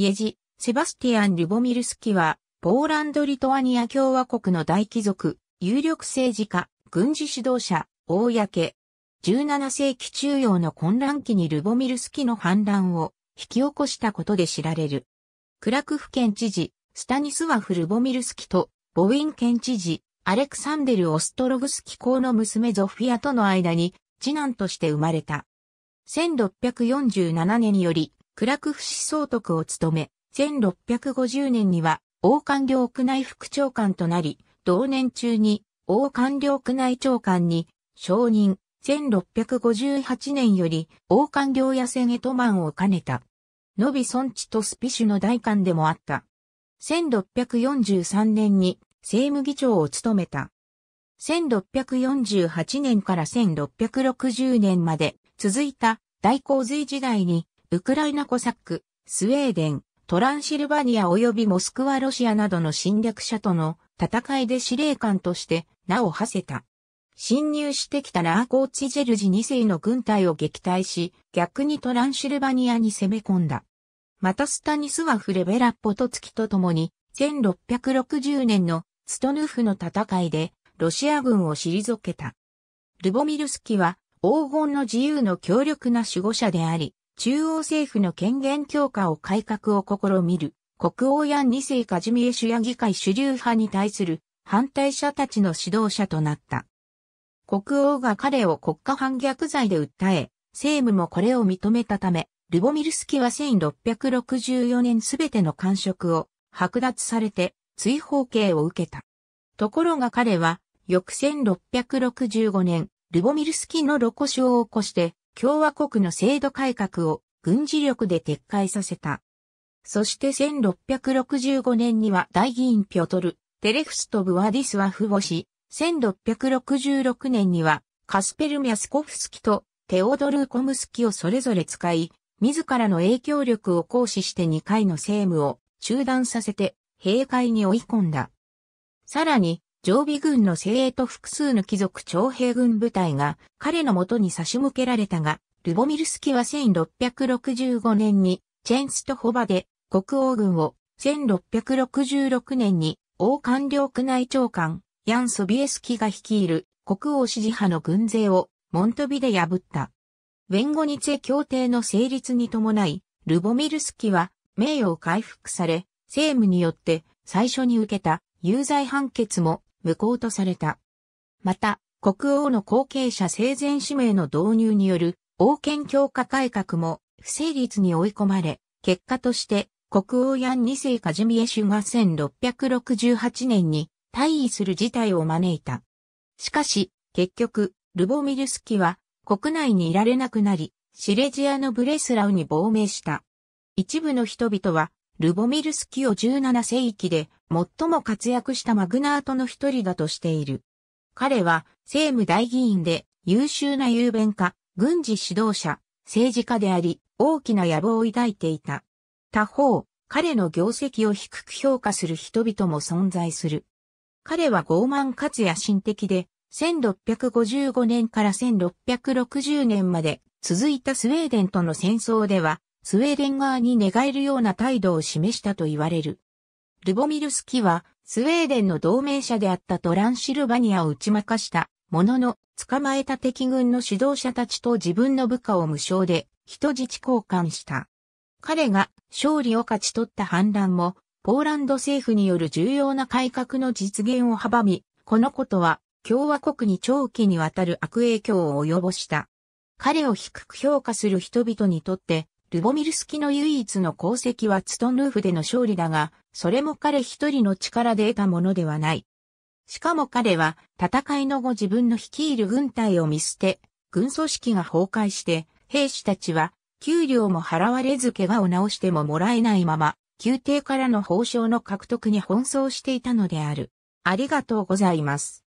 イェジ、セバスティアン・ルボミルスキは、ポーランド・リトアニア共和国の大貴族、有力政治家、軍事指導者、公。17世紀中央の混乱期にルボミルスキの反乱を引き起こしたことで知られる。クラクフ県知事、スタニスワフ・ルボミルスキと、ボウィン県知事、アレクサンデル・オストログスキ公の娘ゾフィアとの間に、次男として生まれた。1647年により、クラクフ市総督を務め、1650年には、王官僚区内副長官となり、同年中に、王官僚区内長官に、承認、1658年より、王官僚野戦へと満を兼ねた。ノビ村地とスピシュの大官でもあった。1643年に政務議長を務めた。1648年から1660年まで続いた大洪水時代にウクライナコサック、スウェーデン、トランシルバニア及びモスクワロシアなどの侵略者との戦いで司令官として名を馳せた。侵入してきたラーコーチジェルジ2世の軍隊を撃退し、逆にトランシルバニアに攻め込んだ。またスタニスワフ・レベラ・ッポトツキと共に、1660年のストヌフの戦いで、ロシア軍を退けた。ルボミルスキは、黄金の自由の強力な守護者であり、中央政府の権限強化を改革を試みる、国王や二世カジミエ主や議会主流派に対する反対者たちの指導者となった。国王が彼を国家反逆罪で訴え、政務もこれを認めたため、ルボミルスキは1664年すべての官職を剥奪されて追放刑を受けた。ところが彼は、翌1665年、ルボミルスキの露骨を起こして、共和国の制度改革を軍事力で撤回させた。そして1665年には大議員ピョトル、テレフスとブワディスは父母し、1666年にはカスペルミャスコフスキとテオドルーコムスキをそれぞれ使い、自らの影響力を行使して2回の政務を中断させて、閉会に追い込んだ。さらに、常備軍の精鋭と複数の貴族徴兵軍部隊が彼のもとに差し向けられたが、ルボミルスキは1665年にチェンストホバで国王軍を、1666年に王官僚区内長官ヤン・ソビエスキが率いる国王支持派の軍勢をモントビで破った。弁護日へ協定の成立に伴い、ルボミルスキは名誉を回復され、政務によって最初に受けた有罪判決も無効とされた。また、国王の後継者生前指名の導入による王権強化改革も不成立に追い込まれ、結果として国王ヤン二世カジミエシュが1668年に退位する事態を招いた。しかし、結局、ルボミルスキは国内にいられなくなり、シレジアのブレスラウに亡命した。一部の人々はルボミルスキを17世紀で最も活躍したマグナートの一人だとしている。彼は政務大議員で優秀な雄弁家、軍事指導者、政治家であり、大きな野望を抱いていた。他方、彼の業績を低く評価する人々も存在する。彼は傲慢かつ野心的で、1655年から1660年まで続いたスウェーデンとの戦争では、スウェーデン側に寝返るような態度を示したと言われる。ルボミルスキは、スウェーデンの同盟者であったトランシルバニアを打ち負かした、ものの、捕まえた敵軍の指導者たちと自分の部下を無償で、人質交換した。彼が勝利を勝ち取った反乱も、ポーランド政府による重要な改革の実現を阻み、このことは共和国に長期にわたる悪影響を及ぼした。彼を低く評価する人々にとって、ルボミルスキの唯一の功績はツトンルーフでの勝利だが、それも彼一人の力で得たものではない。しかも彼は、戦いの後自分の率いる軍隊を見捨て、軍組織が崩壊して、兵士たちは、給料も払われず怪我を治してももらえないまま、宮廷からの報奨の獲得に奔走していたのである。ありがとうございます。